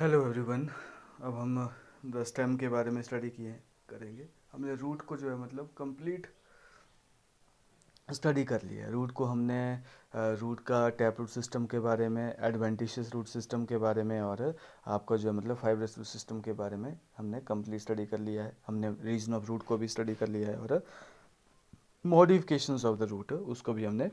hello everyone अब हम the uh, stem के बारे में स्टडी किए करेंगे हमने रूट को जो है मतलब कंप्लीट स्टडी कर लिया है रूट को हमने रूट uh, का टैप रूट सिस्टम के बारे में एडवेंटिशियस रूट सिस्टम के बारे में और आपका जो है मतलब फाइव रूट सिस्टम के बारे में हमने कंप्लीट स्टडी कर लिया है हमने रीजन ऑफ रूट को भी स्टडी कर लिया है और मॉडिफिकेशंस ऑफ द रूट उसको भी हमने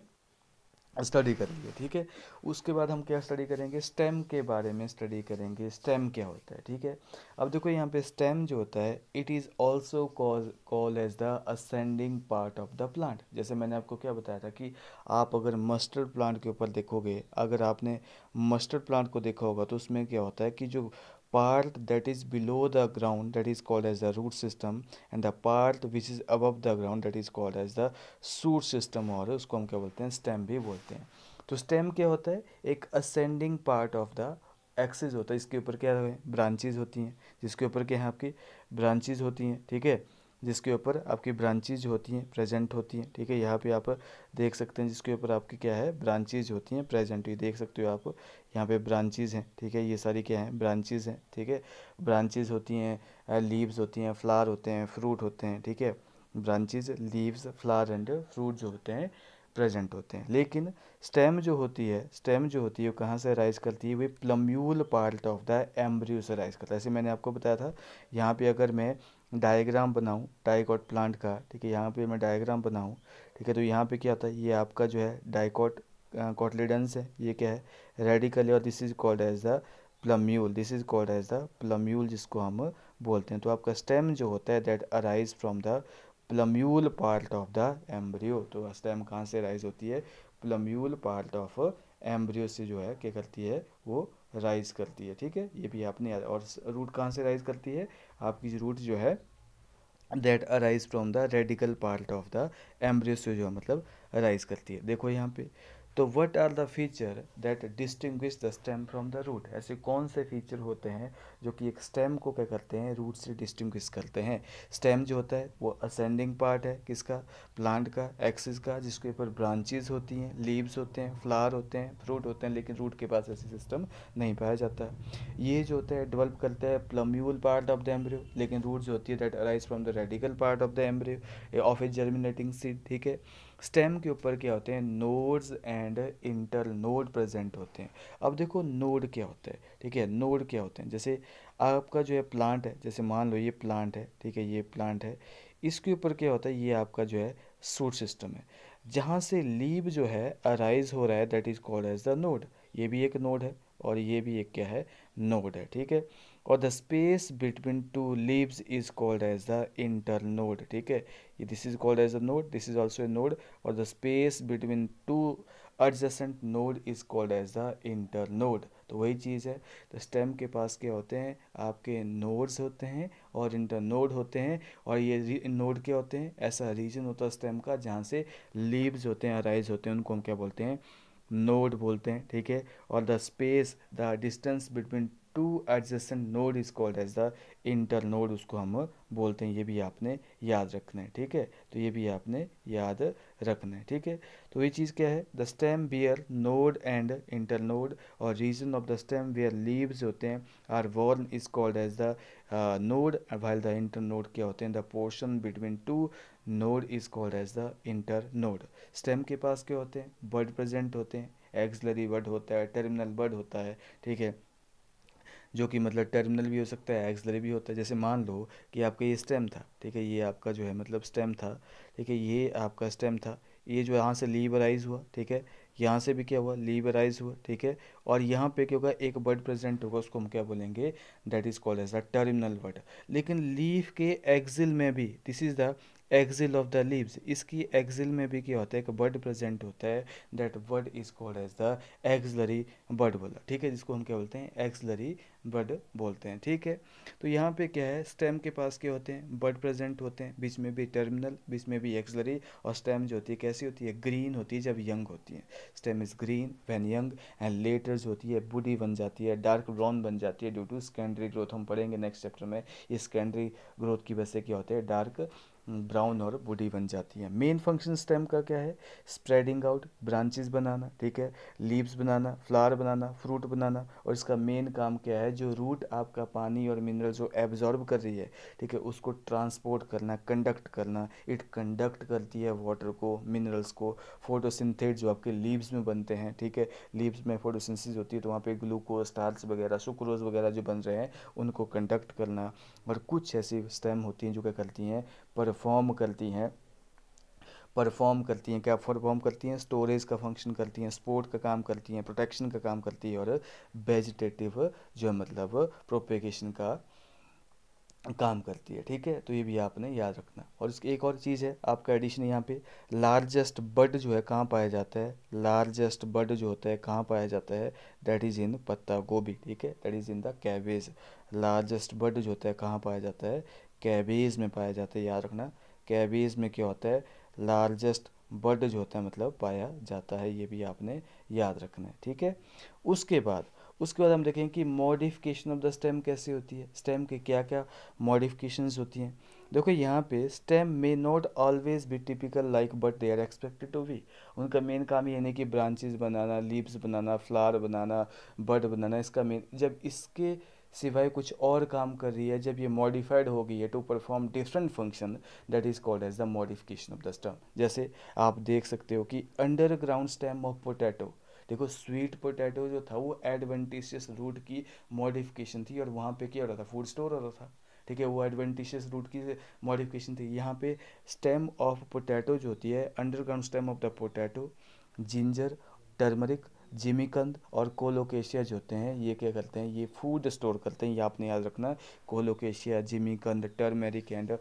स्टडी करेंगे ठीक है उसके बाद हम क्या स्टडी करेंगे स्टेम के बारे में स्टडी करेंगे स्टेम क्या होता है ठीक है अब देखो यहाँ पे स्टेम जो होता है it is also call as the ascending part of the plant जैसे मैंने आपको क्या बताया था कि आप अगर मस्टर्ड प्लांट के ऊपर देखोगे अगर आपने मस्टर्ड प्लांट को देखा होगा तो उसमें क्या होता है कि जो part that is below the ground that is called as the root system and the part which is above the ground that is called as the shoot system or usko hum kya bolte hain stem bhi bolte hain to stem kya hota hai ek ascending part of the axis होता है इसके ऊपर क्या है branches होती हैं जिसके ऊपर क्या है आपकी ब्रांचेज होती हैं ठीक है जिसके ऊपर आपकी ब्रांचेज होती हैं प्रेजेंट होती हैं ठीक है यहाँ पे आप देख सकते हैं जिसके ऊपर आपकी क्या है ब्रांचेज होती हैं प्रेजेंट ये देख सकते हो आप यहाँ पे ब्रांचेज हैं ठीक है ये सारी क्या हैं ब्रांचेज हैं ठीक है ब्रांचेज होती हैं लीव्स होती हैं फ्लावर होते हैं फ्रूट होते हैं ठीक है branches leaves flower and fruit जो होते हैं प्रेजेंट होते हैं लेकिन स्टेम जो होती है स्टेम जो होती है वो कहाँ से राइज करती है वे plumule part of the embryo से राइज करता है ऐसे मैंने आपको बताया था यहाँ पे अगर मैं डायग्राम बनाऊं डाइकॉट प्लांट का ठीक है यहाँ पे मैं डायग्राम बनाऊं ठीक है तो यहाँ पे क्या होता है ये आपका जो है डाइकॉट कॉटलीडेंस है ये क्या है रेडिकल और this is called as the plumule this is called as the plumule जिसको हम बोलते हैं तो आपका स्टेम जो होता है that arise from the plumule part of the embryo तो स्टेम कहाँ से अराइज होती है प्लम्यूल पार्ट ऑफ एम्ब्रियो से जो है क्या करती है वो राइज करती है ठीक है ये भी आपने याद और रूट कहाँ से राइज करती है आपकी रूट जो है that arise from the radicle part of the embryo से जो मतलब अराइज करती है देखो यहाँ पे तो what are the feature that distinguish the stem from the root ऐसे कौन से फीचर होते हैं जो कि एक स्टेम को क्या करते हैं रूट से डिस्टिंग्विश करते हैं स्टेम जो होता है वो असेंडिंग पार्ट है किसका प्लांट का एक्सिस का जिसके ऊपर ब्रांचेज होती हैं लीव्स होते हैं फ्लावर होते हैं फ्रूट होते हैं लेकिन रूट के पास ऐसे सिस्टम नहीं पाया जाता ये जो होता है डेवलप करता है plumule part of the embryo लेकिन रूट जो होती है that arise from the radicle part of the embryo of a germinating seed ठीक है स्टेम के ऊपर क्या होते हैं nodes and internode present होते हैं अब देखो नोड क्या होता है ठीक है नोड क्या होते हैं जैसे आपका जो है प्लांट है जैसे मान लो ये प्लांट है ठीक है ये प्लांट है इसके ऊपर क्या होता है ये आपका जो है सूट सिस्टम है जहाँ से लीव जो है अराइज हो रहा है that is called as the node ये भी एक नोड है और ये भी एक क्या है नोड है ठीक है और the space between two leaves is called as the internode ठीक है ये this is called as a node this is also a node और the space between two adjacent node is called as the internode तो वही चीज़ है तो stem के पास क्या होते हैं आपके नोड्स होते हैं और इंटर नोड होते हैं और ये नोड क्या होते हैं ऐसा रीजन होता है स्टेम का जहाँ से लीव्स होते हैं अराइज होते हैं उनको हम क्या बोलते हैं नोड बोलते हैं ठीक है और the space the distance between two adjacent node is called as the internode उसको हम बोलते हैं ये भी आपने याद रखना है ठीक है तो ये भी आपने याद रखना है ठीक है तो ये चीज़ क्या है the stem bear node and internode और region of the stem where leaves होते हैं are borne is called as the node while the internode क्या होते हैं the portion between two node is called as the internode stem के पास क्या होते हैं बर्ड प्रेजेंट होते हैं एक्सलरी वर्ड होता है टर्मिनल वर्ड होता है ठीक है जो कि मतलब टर्मिनल भी हो सकता है एक्सलरी भी होता है जैसे मान लो कि आपका ये स्टेम था ठीक है ये आपका जो है मतलब स्टेम था ठीक है ये आपका स्टेम था ये जो यहाँ से लीबराइज हुआ ठीक है यहाँ से भी क्या हुआ लीबराइज हुआ ठीक है और यहाँ पे क्या होगा एक वर्ड प्रेजेंट होगा उसको हम क्या बोलेंगे that is called as the terminal bud लेकिन लीफ के एक्सिल में भी this is the axil of the leaves इसकी एक्जिल में भी क्या होता है एक बर्ड प्रेजेंट होता है that bud is called as the axillary bud बोला ठीक है जिसको हम क्या बोलते हैं एक्सलरी बर्ड बोलते हैं ठीक है तो यहाँ पे क्या है स्टेम के पास क्या होते हैं बर्ड प्रेजेंट होते हैं बीच में भी टर्मिनल बीच में भी एक्सलरी और स्टेम जो होती है कैसी होती है ग्रीन होती है जब यंग होती है stem is green when young and later होती है बूढ़ी बन जाती है डार्क ब्राउन बन जाती है ड्यू टू सेकेंडरी ग्रोथ हम पढ़ेंगे नेक्स्ट चैप्टर में इस सेकेंडरी ग्रोथ की वजह से क्या होते हैं डार्क ब्राउन और बूढ़ी बन जाती है मेन फंक्शन स्टेम का क्या है स्प्रेडिंग आउट ब्रांचेस बनाना ठीक है लीव्स बनाना फ्लावर बनाना फ्रूट बनाना और इसका मेन काम क्या है जो रूट आपका पानी और मिनरल जो एब्जॉर्ब कर रही है ठीक है उसको ट्रांसपोर्ट करना कंडक्ट करना इट कंडक्ट करती है वाटर को मिनरल्स को फोटोसिंथेट जो आपके लीव्स में बनते हैं ठीक है लीव्स में फोटोसिंथेसिस होती है तो वहाँ पर ग्लूकोज स्टार्स वगैरह सुक्रोज वगैरह जो बन रहे हैं उनको कंडक्ट करना मगर कुछ ऐसी स्टेम होती हैं जो क्या करती हैं परफॉर्म करती हैं परफॉर्म करती हैं क्या परफॉर्म करती हैं स्टोरेज का फंक्शन करती हैं स्पोर्ट का काम करती हैं प्रोटेक्शन का काम करती है और वेजिटेटिव जो है मतलब प्रोपेगेशन का काम करती है ठीक है तो ये भी आपने याद रखना और इसकी एक और चीज़ है आपका एडिशन यहाँ पे लार्जेस्ट बर्ड जो है कहाँ पाया जाता है लार्जेस्ट बर्ड जो होता है कहाँ पाया जाता है दैट इज़ इन पत्ता गोभी ठीक है that is in the cabbage largest bud जो होता है कहाँ पाया जाता है कैबीज में पाया जाता है याद रखना कैबीज में क्या होता है लार्जेस्ट बर्ड जो होता है मतलब पाया जाता है ये भी आपने याद रखना है ठीक है उसके बाद उसके बाद हम देखें कि मॉडिफिकेशन ऑफ द स्टेम कैसी होती है स्टेम के क्या क्या मॉडिफिकेशंस होती हैं देखो यहाँ पे stem may not always be typical like but they are expected to be उनका मेन काम ये नहीं कि ब्रांचेस बनाना लीव्स बनाना फ्लावर बनाना बर्ड बनाना इसका मेन जब इसके सिवाय कुछ और काम कर रही है जब ये मॉडिफाइड हो गई है to perform different function that is called as the modification of the stem जैसे आप देख सकते हो कि अंडरग्राउंड स्टेम ऑफ पोटैटो देखो स्वीट पोटैटो जो था वो एडवेंटिशियस रूट की मॉडिफिकेशन थी और वहाँ पे क्या हो रहा था फूड स्टोर हो रहा था ठीक है वो एडवेंटिशियस रूट की मॉडिफिकेशन थी यहाँ पे स्टेम ऑफ पोटैटो जो होती है underground stem of the potato ginger turmeric जिमिकंद और कोलोकेशिया जो होते हैं ये क्या करते हैं ये फूड स्टोर करते हैं ये आपने याद रखना कोलोकेशिया जिमिकंद turmeric and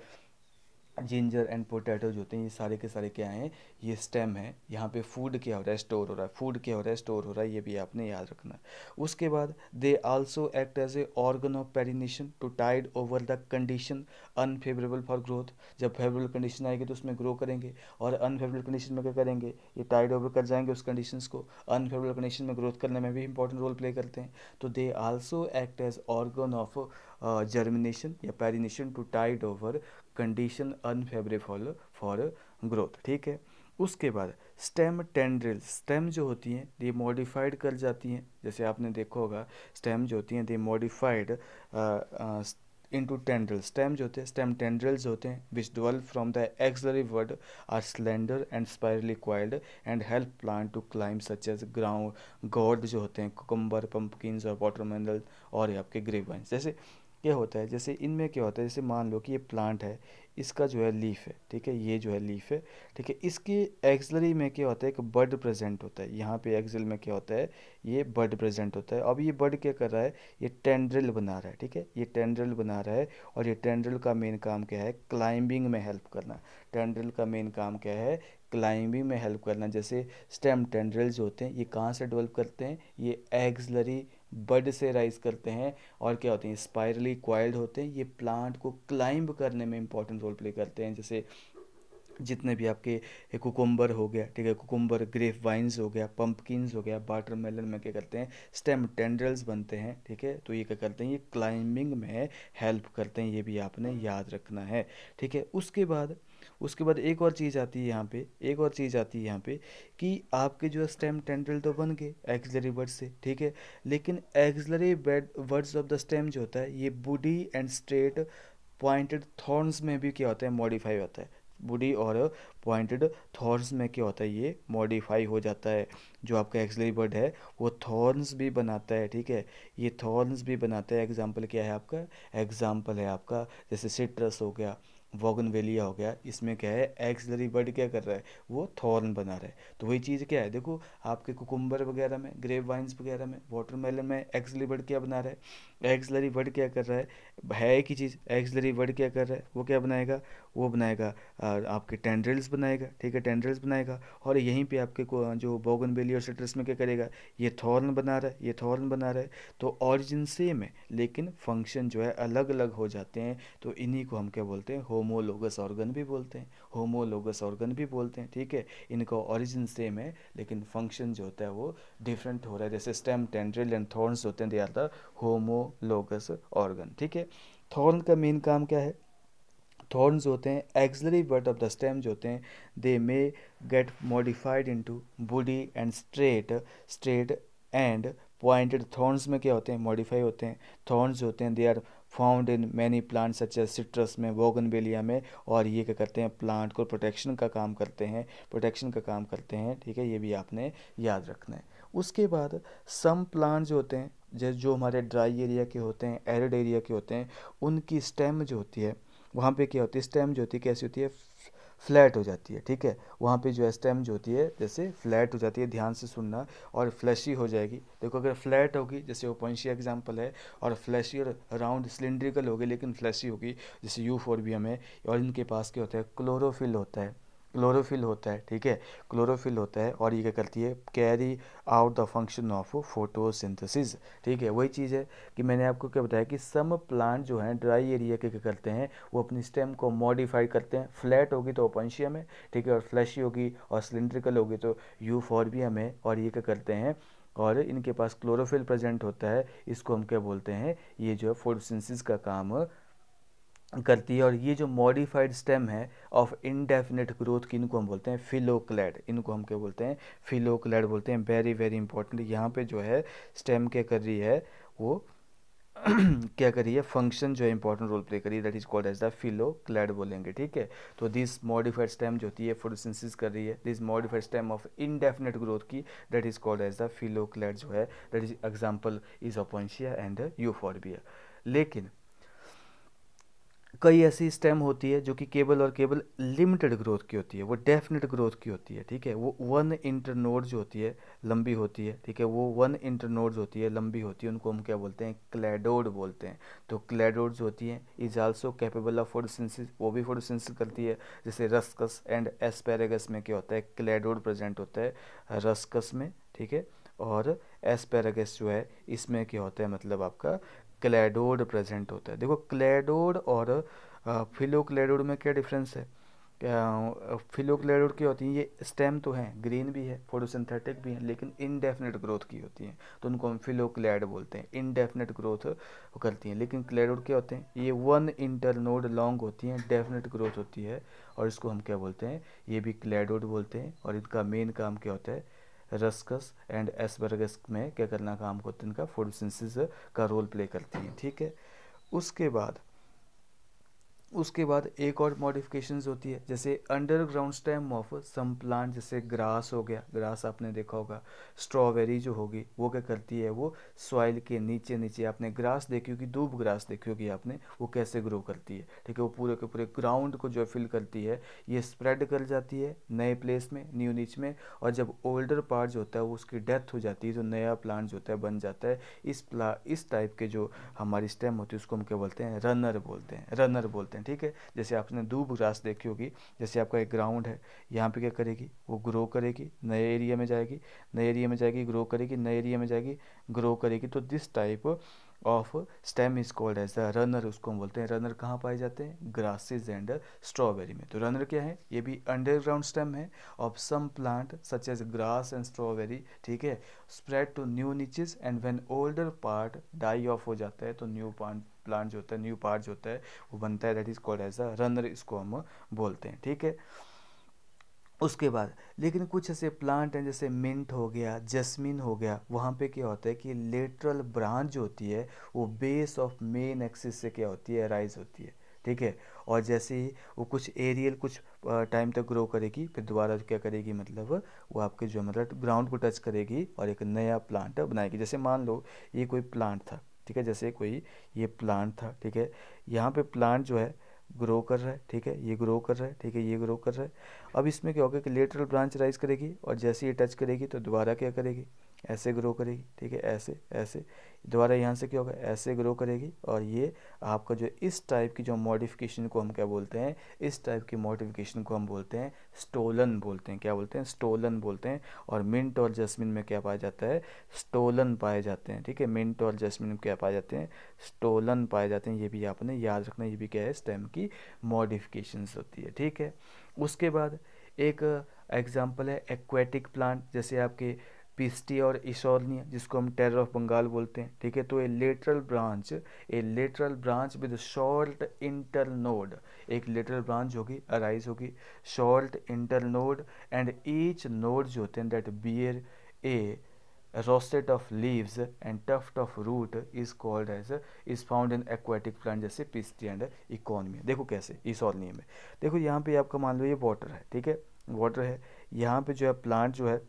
ginger and potato जो होते हैं ये सारे के सारे क्या हैं ये स्टेम है यहाँ पे फूड क्या हो रहा है स्टोर हो रहा है फूड क्या हो रहा है स्टोर हो रहा है ये भी आपने याद रखना है उसके बाद they also act as a organ of perennation to tide over the condition unfavourable for growth जब फेवरेबल कंडीशन आएगी तो उसमें ग्रो करेंगे और अनफेवरेबल कंडीशन में क्या करेंगे ये टाइड ओवर कर जाएंगे उस कंडीशन को अनफेवरेबल कंडीशन में ग्रोथ करने में भी इंपॉर्टेंट रोल प्ले करते हैं तो they also act as organ of germination या perennation to tide over condition unfavourable for growth ठीक है उसके बाद स्टेम टेंड्रिल स्टेम जो होती हैं दे मॉडिफाइड कर जाती हैं जैसे आपने देखा होगा स्टेम जो होती हैं they modified to tendril stem जो होते हैं स्टेम टेंड्रिल्स होते हैं which develop from the axillary bud are slender and spirally coiled and help plant to climb such as ground gourd जो होते हैं कुकम्बर पम्पकिन और वाटरमेंडल और आपके ग्रेवाइंस जैसे क्या होता है जैसे इनमें क्या होता है जैसे मान लो कि ये प्लांट है इसका जो है लीफ है ठीक है ये जो है लीफ है ठीक है इसकी एक्सलरी में क्या होता है एक बर्ड प्रेजेंट होता है यहाँ पे एक्सल में क्या होता है ये बर्ड प्रेजेंट होता है अब ये बर्ड क्या कर रहा है ये टेंड्रिल बना रहा है ठीक है ये टेंड्रिल बना रहा है और ये टेंड्रिल का मेन काम क्या है क्लाइंबिंग में हेल्प करना टेंड्रिल का मेन काम क्या है क्लाइंबिंग में हेल्प करना जैसे स्टेम टेंड्रिल्स होते हैं ये कहाँ से डेवलप करते हैं ये एक्सलरी बड से राइज करते हैं और क्या होते हैं स्पायरली क्वाइल्ड होते हैं ये प्लांट को क्लाइंब करने में इंपॉर्टेंट रोल प्ले करते हैं जैसे जितने भी आपके कुकुम्बर हो गया ठीक है कुकुम्बर ग्रेफ वाइन्स हो गया पम्पकिन्स हो गया वाटर मेलन में क्या करते हैं स्टेम टेंडल्स बनते हैं ठीक है तो ये क्या करते हैं ये क्लाइंबिंग में हेल्प करते हैं ये भी आपने याद रखना है ठीक है उसके बाद उसके बाद एक और चीज़ आती है यहाँ पे एक और चीज़ आती है यहाँ पे कि आपके जो स्टेम टेंडल तो बन गए एक्सलरी वर्ड से ठीक है लेकिन axillary buds of the stem जो होता है ये बुडी एंड स्ट्रेट पॉइंटेड थॉर्न्स में भी क्या होता है मॉडिफाई होता है बुडी और पॉइंटेड थॉर्न्स में क्या होता है ये मॉडिफाई हो जाता है जो आपका एक्सलरी बर्ड है वो थॉर्न्स भी बनाता है ठीक है ये थॉर्न्स भी बनाता है एग्जाम्पल क्या है आपका एग्जाम्पल है आपका जैसे सिट्रस हो गया वोगन वेलिया हो गया इसमें क्या है एक्सलरी बर्ड क्या कर रहा है वो थॉर्न बना रहा है तो वही चीज़ क्या है देखो आपके कुकुम्बर वगैरह में ग्रेप वाइन्स वगैरह में वाटरमेलन में एक्सलरी बर्ड क्या बना रहा है एक्सलरी बर्ड क्या कर रहा है है एक ही चीज़ एक्सलरी बर्ड क्या कर रहा है वो क्या बनाएगा वो बनाएगा आपके टेंड्रिल्स बनाएगा ठीक है टेंड्रिल्स बनाएगा और यहीं पर आपके जो बोगन और सिट्रस में क्या करेगा ये थॉर्न बना रहा है ये थॉर्न बना रहा है तो ऑरिजिन सेम है लेकिन फंक्शन जो है अलग अलग हो जाते हैं तो इन्हीं को हम क्या बोलते हैं होमोलोगस ऑर्गन भी बोलते हैं होमोलोगस ऑर्गन भी बोलते हैं ठीक है इनका ओरिजिन सेम है लेकिन फंक्शन जो होता है वो डिफरेंट हो रहा है जैसे स्टेम टेंड्रिल एंड थॉर्न्स होते हैं they are the homologous organ ठीक है थॉर्न का मेन काम क्या है थॉर्न्स होते हैं axillary bud of the stem जो होते हैं they may get modified to woody and straight straight and pointed thorns में क्या होते हैं मॉडिफाई होते हैं थॉर्न्स होते हैं they are found in many plant such as citrus में बेलिया में और ये क्या करते हैं प्लांट को प्रोटेक्शन का काम करते हैं प्रोटेक्शन का काम करते हैं ठीक है ये भी आपने याद रखना है उसके बाद सम प्लांट जो होते हैं जैसे जो हमारे ड्राई एरिया के होते हैं एरिड एरिया के होते हैं उनकी स्टेम जो होती है वहाँ पे क्या होती है स्टेम जो होती है कैसी होती है फ्लैट हो जाती है ठीक है वहाँ पे जो है स्टेम जो होती है जैसे फ्लैट हो जाती है ध्यान से सुनना और फ्लैशी हो जाएगी देखो अगर फ्लैट होगी जैसे ओपनशी एग्जाम्पल है और फ्लैशी और राउंड सिलेंड्रिकल होगी लेकिन फ्लैशी होगी जैसे यू फोर भी हमें और इनके पास क्या होता है क्लोरोफिल होता है क्लोरोफिल होता है ठीक है क्लोरोफिल होता है और ये क्या करती है carry out the function of photosynthesis ठीक है वही चीज़ है कि मैंने आपको क्या बताया कि सम प्लांट जो हैं ड्राई एरिया के क्या करते हैं वो अपनी स्टेम को मॉडिफाई करते हैं फ्लैट होगी तो ओपनशियम है ठीक है और फ्लैशी होगी और सिलेंड्रिकल होगी तो यूफोरबियम है और ये क्या करते हैं और इनके पास क्लोरोफिल प्रेजेंट होता है इसको हम क्या बोलते हैं ये जो है फोटोसिंथिस का काम करती है और ये जो मॉडिफाइड स्टेम है ऑफ इनडेफिनेट ग्रोथ की इनको हम बोलते हैं फिलोक्लैड इनको हम क्या बोलते हैं फिलोक्लैड बोलते हैं वेरी वेरी इंपॉर्टेंट यहाँ पे जो है स्टेम क्या कर रही है वो क्या है फंक्शन जो है इंपॉर्टेंट रोल प्ले है that is called as the phylloclade बोलेंगे ठीक है तो दिस मॉडिफाइड स्टेम जो होती है फोटोसिंसिस कर रही है this modified stem of indefinite growth की that is called as the phylloclade जो है that is example is Opuntia and Euphorbia लेकिन कई ऐसी स्टेम होती है जो कि केबल और केबल लिमिटेड ग्रोथ की होती है वो डेफिनेट ग्रोथ की होती है ठीक है वो वन इंटरनोड जो होती है लंबी होती है ठीक है वो वन इंटरनोड जो होती है लंबी होती है उनको हम क्या बोलते हैं क्लेडोड बोलते हैं तो क्लेडोड जो होती है is also capable of photosynthesis वो भी फोटोसिंसिस करती है जैसे रस्कस एंड एस्पेरेगस में क्या होता है क्लेडोड प्रेजेंट होता है रस्कस में ठीक है और एस्पेरेगस जो है इसमें क्या होता है मतलब आपका क्लैडोड प्रेजेंट होता है देखो क्लैडोड और फिलोक्लेडोड में क्या डिफरेंस है फिलोक्लेडोड की होती हैं ये स्टेम तो हैं ग्रीन भी है फोटोसिंथेटिक भी हैं लेकिन इनडेफिनेट ग्रोथ की होती हैं तो उनको हम फिलोक्लेड बोलते हैं इनडेफिनेट ग्रोथ करती हैं लेकिन क्लेडोड क्या होते हैं ये वन इंटरनोड लॉन्ग होती हैं डेफिनेट ग्रोथ होती है और इसको हम क्या बोलते हैं ये भी क्लेडोड बोलते हैं और इनका मेन काम क्या होता है रस्कस एंड एसबर्गस में क्या करना का हमको इनका फोटोसिंथेसिस का रोल प्ले करती हैं ठीक है उसके बाद उसके बाद एक और मॉडिफ़िकेशन होती है जैसे underground stem of some plant जैसे ग्रास हो गया ग्रास आपने देखा होगा स्ट्रॉबेरी जो होगी वो क्या करती है वो सॉइल के नीचे नीचे आपने ग्रास देखी होगी दूब ग्रास देखी होगी आपने वो कैसे ग्रो करती है ठीक है वो पूरे के पूरे ग्राउंड को जो फिल करती है ये स्प्रेड कर जाती है नए प्लेस में न्यू नीच में और जब ओल्डर पार्ट जो होता है वो उसकी डेथ हो जाती है जो नया प्लांट जो होता है बन जाता है इस प्ला इस टाइप के जो हमारी स्टेम होती है उसको हम क्या बोलते हैं रनर बोलते हैं रनर बोलते हैं हैं ठीक है जैसे आपने दूब ग्रास देखी होगी जैसे आपका एक ग्राउंड है यहाँ पे क्या करेगी वो ग्रो करेगी नए एरिया में जाएगी नए एरिया में जाएगी ग्रो करेगी नए एरिया में जाएगी ग्रो करेगी तो this type of stem is called as the runner उसको हम बोलते हैं रनर कहाँ पाए जाते हैं ग्रासेज एंड स्ट्रॉबेरी में तो रनर क्या है ये भी अंडरग्राउंड स्टेम है of some plant such as grass and strawberry ठीक है spread to new niches and when older part die off हो जाता है तो न्यू पार्ट प्लांट जो होता है न्यू पार्ट जो होता है वो बनता है that is called as a runner इसको हम बोलते हैं ठीक है उसके बाद लेकिन कुछ ऐसे प्लांट हैं जैसे मिंट हो गया जस्मिन हो गया वहाँ पे क्या होता है कि लेटरल ब्रांच जो होती है वो बेस ऑफ मेन एक्सिस से क्या होती है राइज होती है ठीक है और जैसे ही वो कुछ एरियल कुछ टाइम तक ग्रो करेगी फिर दोबारा क्या करेगी मतलब वो आपके जो मतलब ग्राउंड को टच करेगी और एक नया प्लांट बनाएगी जैसे मान लो ये कोई प्लांट था ठीक है जैसे कोई ये प्लांट था ठीक है यहाँ पे प्लांट जो है ग्रो कर रहा है ठीक है ये ग्रो कर रहा है ठीक है ये ग्रो कर रहा है अब इसमें क्या होगा कि लेटरल ब्रांच राइज करेगी और जैसे ये टच करेगी तो दोबारा क्या करेगी ऐसे ग्रो करेगी ठीक है ऐसे ऐसे दोबारा यहाँ से क्या होगा ऐसे ग्रो करेगी और ये आपका जो इस टाइप की जो मॉडिफिकेशन को हम क्या बोलते हैं इस टाइप की मॉडिफिकेशन को हम बोलते हैं स्टोलन बोलते हैं क्या बोलते हैं स्टोलन बोलते हैं और मिंट और जस्मिन में क्या पाया जाता है स्टोलन पाए जाते हैं ठीक है मिंट और जस्मिन में क्या पाए जाते हैं स्टोलन पाए जाते हैं ये भी आपने याद रखना ये भी क्या है स्टेम की मॉडिफिकेशन होती है ठीक है उसके बाद एक एग्जाम्पल है एक्वेटिक प्लांट जैसे आपके पिस्टी और ईशोर्निया जिसको हम टेरर ऑफ बंगाल बोलते हैं ठीक है तो a lateral branch a lateral branch with short internode एक लेटरल ब्रांच होगी अराइज होगी short internode and each node जो होते हैं that bear a rosette of leaves and tuft of root is called as is found in aquatic plant जैसे Pistia and economy देखो कैसे ईसोर्निया में देखो यहाँ पे आपका मान लो ये वाटर है ठीक है वाटर है यहाँ पे जो है प्लांट जो है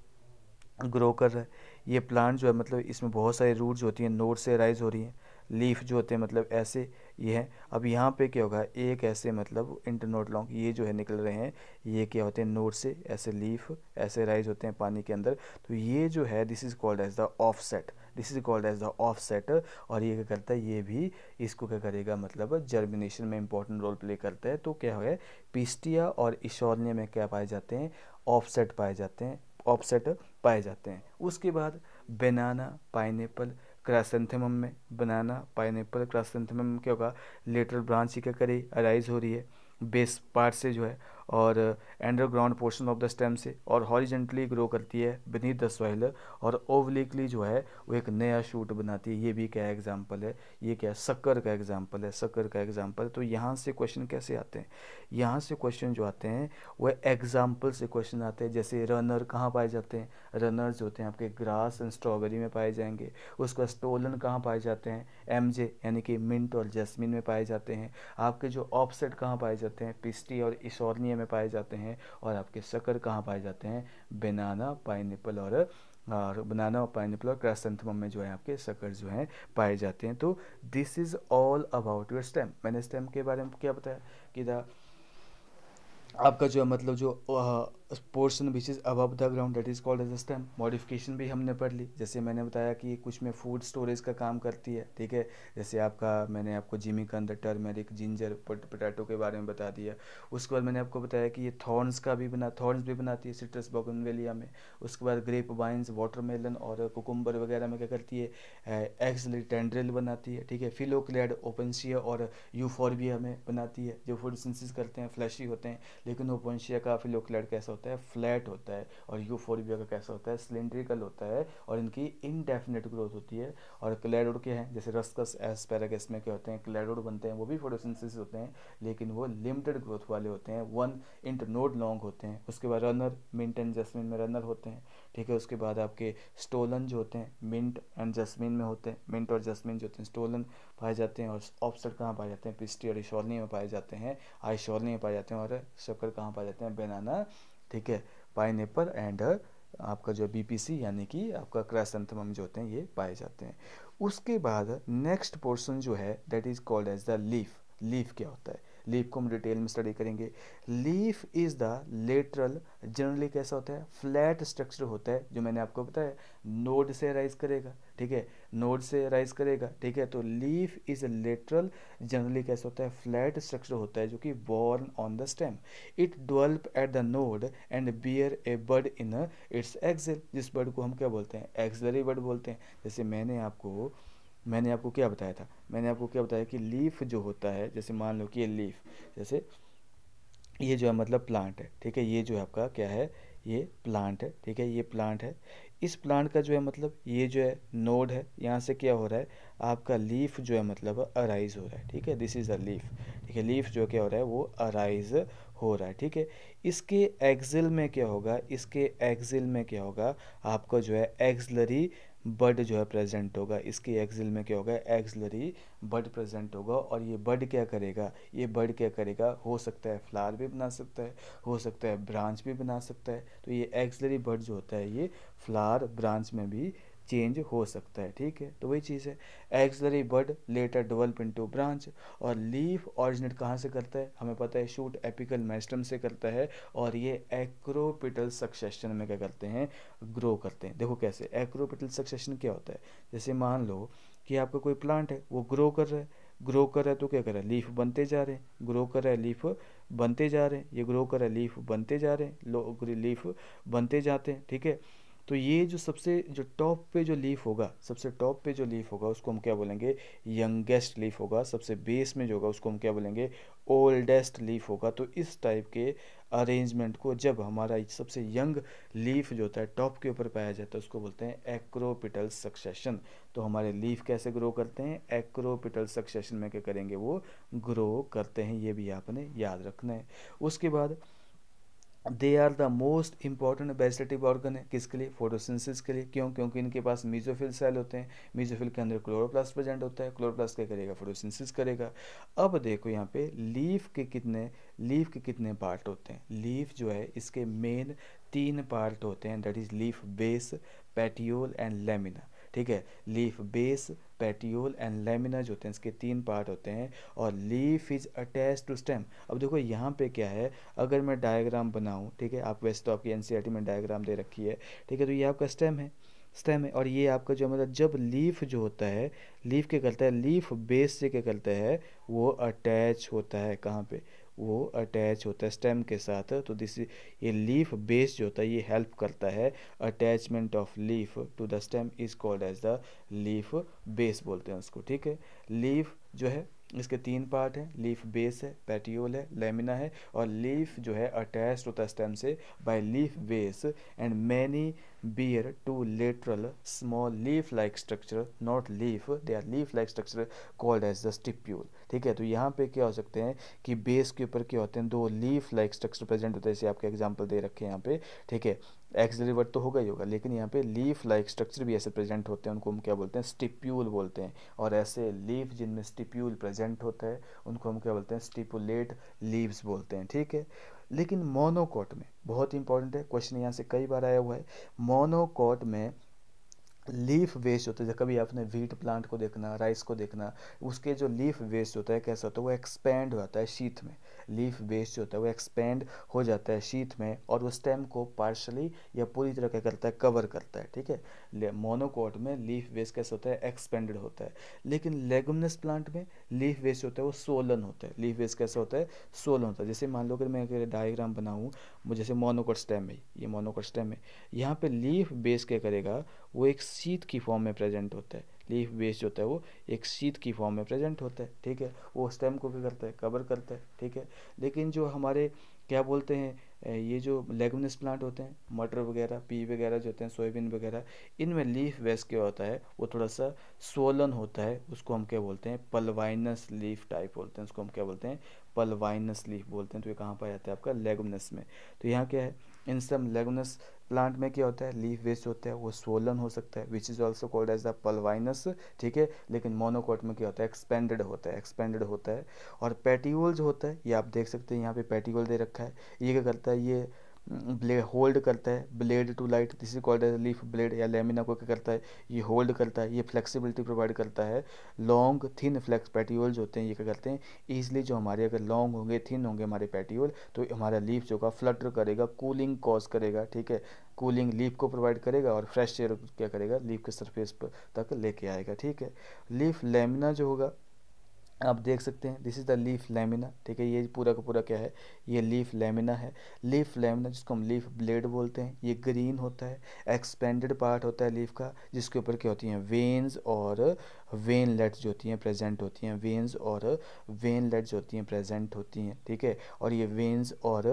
ग्रो कर रहा है ये प्लांट जो है मतलब इसमें बहुत सारे रूट्स होती हैं नोड से राइज हो रही हैं लीफ जो होते हैं मतलब ऐसे ये हैं अब यहाँ पे क्या होगा एक ऐसे मतलब इंटरनोड लॉन्ग ये जो है निकल रहे हैं ये क्या होते हैं नोड से ऐसे लीफ ऐसे राइज होते हैं पानी के अंदर तो ये जो है this is called as the offset this is called as the offset और ये क्या करता है ये भी इसको क्या करेगा मतलब जर्मिनेशन में इंपॉर्टेंट रोल प्ले करता है तो क्या गया पिस्टिया और इशोर्निया में क्या पाए जाते हैं ऑफ सेट पाए जाते हैं ऑफसेट पाए जाते हैं उसके बाद बनाना पाइनएप्पल क्रासेंथेमम में बनाना पाइनएप्पल क्रासेंथेमम क्या होगा लेटरल ब्रांच ही क्या करी अराइज हो रही है बेस पार्ट से जो है और underground portion of the stem से और हॉरिजेंटली ग्रो करती है बिनीथ द सॉइल और ओवलिकली जो है वो एक नया शूट बनाती है ये भी क्या एग्जाम्पल है ये क्या शक्कर का एग्जाम्पल है शक्कर का एग्जाम्पल तो यहाँ से क्वेश्चन कैसे आते हैं यहाँ से क्वेश्चन जो आते हैं वह एग्जाम्पल से क्वेश्चन आते हैं जैसे रनर कहाँ पाए जाते हैं रनर्स होते हैं आपके ग्रास एंड स्ट्रॉबेरी में पाए जाएंगे उसका स्टोलन कहाँ पाए जाते हैं एम जे यानी कि मिंट और जैसमिन में पाए जाते हैं आपके जो ऑफसेट कहाँ पाए जाते हैं पिस्टी और इसोर्नियम में पाए जाते हैं और आपके शक्कर कहाँ पाए जाते हैं बनाना पाइनएप्पल और और बनाना और पाइनएप्पल और क्रासंथम में जो है आपके शक्कर जो हैं पाए जाते हैं तो this is all about your stem मैंने स्टेम के बारे में क्या बताया कि द आपका जो मतलब जो portion which is above the ground that is called as a stem modification भी हमने पढ़ ली जैसे मैंने बताया कि कुछ में फूड स्टोरेज का काम करती है ठीक है जैसे आपका मैंने आपको जिमी कंद टर्मेरिक जिंजर पोटैटो के बारे में बता दिया उसके बाद मैंने आपको बताया कि ये थॉर्न्स का भी बना थॉर्न्स भी बनाती है सिट्रस बॉगनवेलिया में उसके बाद ग्रेप वाइन्स वाटरमेलन और कुकुम्बर वगैरह में क्या करती है एक्स टेंड्रिल बनाती है ठीक है फिलोक्लेड ओपनशिया और यूफोरबिया में बनाती है जो फोटोसिंथेसिस करते हैं फ्लैशी होते हैं लेकिन ओपनशिया का फिलोक्लेड कैसा होता है फ्लैट होता है और यूफोरबिया का कैसा होता है सिलेंड्रिकल होता है और इनकी इनडेफिनेट ग्रोथ होती है और क्लेरोड के हैं जैसे रस्कस एस्पेरागस में क्या होते हैं क्लेरोड बनते हैं वो भी फोटोसिंथेसिस होते हैं लेकिन वो लिमिटेड ग्रोथ वाले होते हैं वन इंट नोड लॉन्ग होते हैं उसके बाद रनर मिंट एंड जस्मिन में रनर होते हैं ठीक है उसके बाद आपके स्टोलन जो होते हैं मिंट एंड जस्मिन में होते हैं मिंट और जस्मिन जो होते हैं स्टोलन पाए जाते हैं और ऑप्सट कहाँ पाए जाते हैं पिस्टी और इशौलनी में पाए जाते हैं आइशौलनी में पाए जाते हैं और शक्कर कहाँ पाए जाते हैं बेनाना ठीक है पाइन एंड uh, आपका जो बीपीसी यानी कि आपका क्रैसेंथमम जो होते हैं ये पाए जाते हैं उसके बाद नेक्स्ट पोर्शन जो है that is called as the leaf leaf क्या होता है लीफ को हम डिटेल में स्टडी करेंगे leaf is the lateral generally कैसा होता है फ्लैट स्ट्रक्चर होता है जो मैंने आपको बताया नोड से राइज करेगा ठीक है नोड से राइज करेगा ठीक है तो लीफ इज लेटरल जनरली कैसे होता है फ्लैट स्ट्रक्चर होता है जो कि born on the stem it develop at the node and bear a bud in its axil जिस बर्ड को हम क्या बोलते हैं एक्सलरी बर्ड बोलते हैं जैसे मैंने आपको मैंने आपको क्या बताया था मैंने आपको क्या बताया कि लीफ जो होता है जैसे मान लो कि ये लीफ जैसे ये जो है मतलब प्लांट है ठीक है ये जो है आपका क्या है ये प्लांट है ठीक है ये प्लांट है इस प्लांट का जो है मतलब ये जो है नोड है यहाँ से क्या हो रहा है आपका लीफ जो है मतलब अराइज हो रहा है ठीक है दिस इज़ अ लीफ ठीक है लीफ जो क्या हो रहा है वो अराइज हो रहा है ठीक है इसके एक्जिल में क्या होगा इसके एक्जिल में क्या होगा आपका जो है एक्सलरी बड जो है प्रेजेंट होगा इसके एक्सिल में क्या होगा एक्सलरी बड प्रेजेंट होगा और ये बड क्या करेगा ये बड क्या करेगा हो सकता है फ्लावर भी बना सकता है हो सकता है ब्रांच भी बना सकता है तो ये एक्सलरी बड जो होता है ये फ्लावर ब्रांच में भी चेंज हो सकता है ठीक है तो वही चीज़ है axillary bud later develop to branch और लीफ ऑरिजिनेट कहाँ से करता है हमें पता है शूट एपिकल मैस्टम से करता है और ये एक्रोपिटल सक्सेशन में क्या करते हैं ग्रो करते हैं देखो कैसे एक्रोपिटल सक्सेशन क्या होता है जैसे मान लो कि आपका कोई प्लांट है वो ग्रो कर रहा है ग्रो कर रहा है तो क्या कर रहा है लीफ बनते जा रहे हैं ग्रो कर रहा है लीफ बनते जा रहे हैं ये ग्रो कर रहा है लीफ बनते जा रहे हैं लीफ बनते जाते हैं ठीक है तो ये जो सबसे जो टॉप पे जो लीफ होगा सबसे टॉप पे जो लीफ होगा उसको हम क्या बोलेंगे यंगेस्ट लीफ होगा सबसे बेस में जो होगा उसको हम क्या बोलेंगे ओल्डेस्ट लीफ होगा तो इस टाइप के अरेंजमेंट को जब हमारा सबसे यंग लीफ जो होता है टॉप के ऊपर पाया जाता है उसको बोलते हैं एक्रोपिटल सक्सेशन तो हमारे लीफ कैसे ग्रो करते हैं एक्रोपिटल सक्सेशन में क्या करेंगे वो ग्रो करते हैं ये भी आपने याद रखना है उसके बाद they are the most important vegetative organ है किसके लिए फोटोसिंथेसिस के लिए क्यों क्योंकि इनके पास मीजोफिल सेल होते हैं मीजोफिल के अंदर क्लोरोप्लास्ट प्रेजेंट होता है क्लोरोप्लास्ट क्या करेगा फोटोसिंथेसिस करेगा अब देखो यहाँ पे लीफ के कितने लीफ के कितने पार्ट होते हैं लीफ जो है इसके मेन तीन पार्ट होते हैं that is leaf base petiole and lamina ठीक है leaf base petiole and lamina जो होते हैं इसके तीन पार्ट होते हैं और leaf is attach to stem अब देखो यहाँ पे क्या है अगर मैं डायग्राम बनाऊँ ठीक है आप वैसे तो आपकी एन e में डायग्राम दे रखी है ठीक है तो ये आपका स्टेम है स्टेम है और ये आपका जो मतलब जब लीफ जो होता है लीफ क्या करता है लीफ बेस से क्या करता है वो अटैच होता है कहाँ पे वो अटैच होता है स्टेम के साथ तो दिस ये लीफ बेस जो होता है ये हेल्प करता है attachment of leaf to the stem is called as the leaf base बोलते हैं उसको ठीक है लीफ जो है इसके तीन पार्ट हैं लीफ बेस है पेटियोल है लेमिना है और लीफ जो है अटैच होता है स्टेम से by leaf base and many bear two lateral small leaf like structure not leaf they are leaf like structure called as the stipule ठीक है तो यहाँ पे क्या हो सकते हैं कि बेस के ऊपर क्या होते हैं दो लीफ लाइक स्ट्रक्चर प्रेजेंट होते हैं जैसे आपके एग्जाम्पल दे रखे हैं यहाँ पे ठीक है एक्स डिलीवर तो होगा ही होगा लेकिन यहाँ पे लीफ लाइक स्ट्रक्चर भी ऐसे प्रेजेंट होते हैं उनको हम क्या बोलते हैं स्टिप्यूल बोलते हैं और ऐसे लीफ जिनमें स्टिप्यूल प्रेजेंट होता है उनको हम क्या बोलते हैं स्टिपुलेट लीव्स बोलते हैं ठीक है लेकिन मोनोकोट में बहुत इंपॉर्टेंट है क्वेश्चन यहाँ से कई बार आया हुआ है मोनोकोट में लीफ वेस्ट होता है कभी आपने व्हीट प्लांट को देखना राइस को देखना उसके जो लीफ वेस्ट होता है कैसा होता है वो एक्सपेंड हो जाता है शीत में लीफ बेस जो होता है वो एक्सपेंड हो जाता है शीत में और वो स्टेम को पार्शली या पूरी तरह क्या करता है कवर करता है ठीक है मोनोकोट में लीफ बेस कैसे होता है एक्सपेंडेड होता है लेकिन लेगुमनस प्लांट में लीफ बेस होता है वो सोलन होता है लीफ बेस कैसे होता है सोलन होता है जैसे मान लो कि मैं डायग्राम बनाऊँ जैसे मोनोकोट स्टेम है ये मोनोकोट स्टेम है यहाँ पर लीफ बेस क्या करेगा वो एक शीत की फॉर्म में प्रेजेंट होता है लीफ बेस जो होता है वो एक शीत की फॉर्म में प्रेजेंट होता है ठीक है वो स्टेम को भी करता है कवर करता है ठीक है लेकिन जो हमारे क्या बोलते हैं ये जो लेगमिनस प्लांट होते हैं मटर वगैरह पी वगैरह जो होते हैं सोयाबीन वगैरह इनमें लीफ बेस क्या होता है वो थोड़ा सा सोलन होता है उसको हम क्या बोलते हैं पलवाइनस लीफ टाइप बोलते हैं उसको हम क्या बोलते हैं पलवाइनस लीफ बोलते हैं तो ये कहाँ पर जाता है आपका लेगमिनस में तो यहाँ क्या है इन सब लेगुनस प्लांट में क्या होता है लीफ वेस्ट होता है वो स्वोलन हो सकता है which is also called as the pulvinus ठीक है लेकिन मोनोकोट में क्या होता है एक्सपेंडेड होता है एक्सपेंडेड होता है और पेटियोल जो होता है ये आप देख सकते हैं यहाँ पे पेटिवल दे रखा है ये क्या करता है ये ब्लेड होल्ड करता है blade to light this is called as leaf blade या लेमिना को क्या करता है ये होल्ड करता है ये फ्लेक्सिबिलिटी प्रोवाइड करता है लॉन्ग थिन फ्लेक्स पेटियोल होते हैं ये क्या करते हैं ईजिली जो हमारे अगर लॉन्ग होंगे थिन होंगे हमारे पेटियोल तो हमारा लीफ जो होगा फ्लटर करेगा कूलिंग कॉज करेगा ठीक है कूलिंग लीफ को प्रोवाइड करेगा और फ्रेश एयर क्या करेगा लीफ के सरफेस पर तक लेके आएगा ठीक है लीफ लेमिना जो होगा आप देख सकते हैं this is the leaf lamina ठीक है ये पूरा का पूरा क्या है ये लीफ लेमिना है लीफ लेमिना जिसको हम लीफ ब्लेड बोलते हैं ये ग्रीन होता है एक्सपेंडेड पार्ट होता है लीफ का जिसके ऊपर क्या होती हैं वेन्स और वेन लेट्स जो होती हैं प्रेजेंट होती हैं वेन्स और वेन लेट्स होती हैं प्रेजेंट होती हैं ठीक है और ये वेन्स और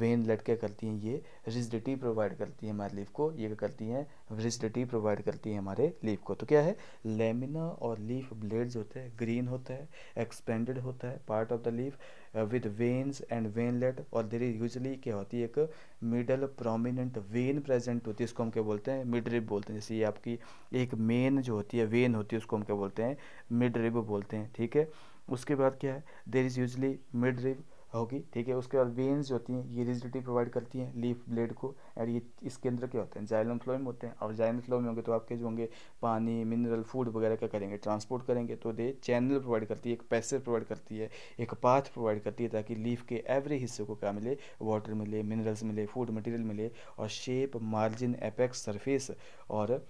वेन लेट क्या करती हैं ये रिजिडिटी प्रोवाइड करती है हमारे लीफ को ये क्या करती हैं रिजिडिटी प्रोवाइड करती है हमारे लीफ को तो क्या है लेमिना और लीफ ब्लेड्स होते हैं ग्रीन होता है एक्सपेंडेड होता है part of the leaf with veins and veinlet और देर इज यूजली क्या होती है एक मिडल प्रोमिनेंट वेन प्रेजेंट होती है उसको हम क्या बोलते हैं मिड रिब बोलते हैं जैसे ये आपकी एक मेन जो होती है वेन होती है उसको हम क्या बोलते हैं मिड रिब बोलते हैं ठीक है उसके बाद क्या है there is usually midrib होगी ठीक है उसके बाद वेन्स जो होती हैं ये रिजिडिटी प्रोवाइड करती हैं लीफ ब्लेड को एंड ये इसके अंदर क्या होते हैं जाइलम फ्लोम होते हैं और जाइलम फ्लोम में होंगे तो आपके जो होंगे पानी मिनरल फूड वगैरह क्या करेंगे ट्रांसपोर्ट करेंगे तो दे चैनल प्रोवाइड करती है एक पैसेज प्रोवाइड करती है एक पाथ प्रोवाइड करती है ताकि लीफ के एवरी हिस्से को क्या मिले वाटर मिले मिनरल्स मिले फूड मटेरियल मिले और शेप मार्जिन एपेक्स सरफेस और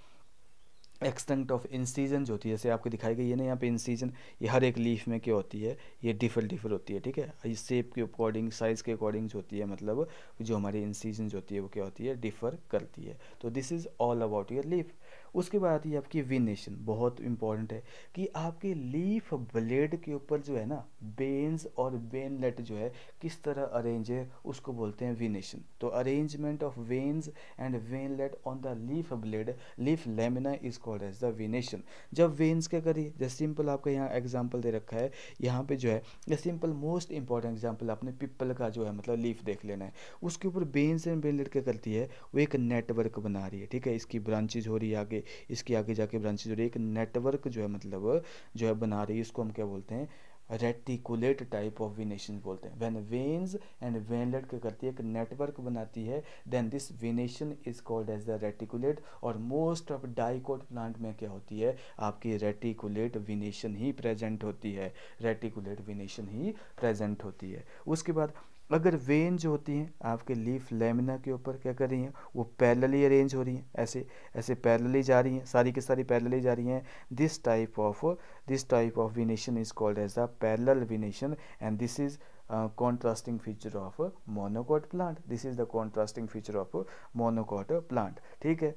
एक्सटेंट ऑफ इंसीजन जो होती है जैसे आपको दिखाई गई है ना यहाँ पे इंसीजन ये हर एक लीफ में क्या होती है ये डिफर डिफर होती है ठीक है ये सेप के अकॉर्डिंग साइज़ के अकॉर्डिंग जो होती है मतलब जो हमारी इंसीजन होती है वो क्या होती है डिफर करती है तो this is all about your leaf उसके बाद आती है आपकी विनेशन बहुत इंपॉर्टेंट है कि आपके लीफ ब्लेड के ऊपर जो है ना बेन्स और बेनलेट जो है किस तरह अरेंज है उसको बोलते हैं विनेशन तो arrangement of veins and veinlet on the leaf blade leaf lamina is called as the venation जब वेन्स क्या करिए जैसे सिंपल आपका यहाँ एग्जाम्पल दे रखा है यहाँ पर जो है सिंपल मोस्ट इंपॉर्टेंट एग्जाम्पल आपने पिपल का जो है मतलब लीफ देख लेना है उसके ऊपर बेन्स एंड बेनलेट क्या करती है वो एक नेटवर्क बना रही है ठीक है इसकी ब्रांचेज हो रही है आगे इसके आगे जाके ब्रांचेज जुड़े एक नेटवर्क जो है मतलब जो है बना रही है इसको हम क्या बोलते हैं रेटिकुलेट टाइप ऑफ विनेशन बोलते हैं वैन वेन्स एंड वेनलेट क्या करती है एक नेटवर्क बनाती है then this venation is called as the reticulate और मोस्ट ऑफ डाइकोट प्लांट में क्या होती है आपकी रेटिकुलेट विनेशन ही प्रेजेंट होती है रेटिकुलेट विनेशन ही प्रेजेंट होती है उसके बाद अगर वेन जो होती हैं आपके लीफ लेमिना के ऊपर क्या कर रही हैं वो पैरेलली अरेंज हो रही हैं ऐसे ऐसे पैरेलली जा रही हैं सारी की सारी पैरेलली जा रही हैं this type of this type of venation is called as the parallel venation and this is contrasting feature of a plant this is the contrasting feature of of plant ठीक है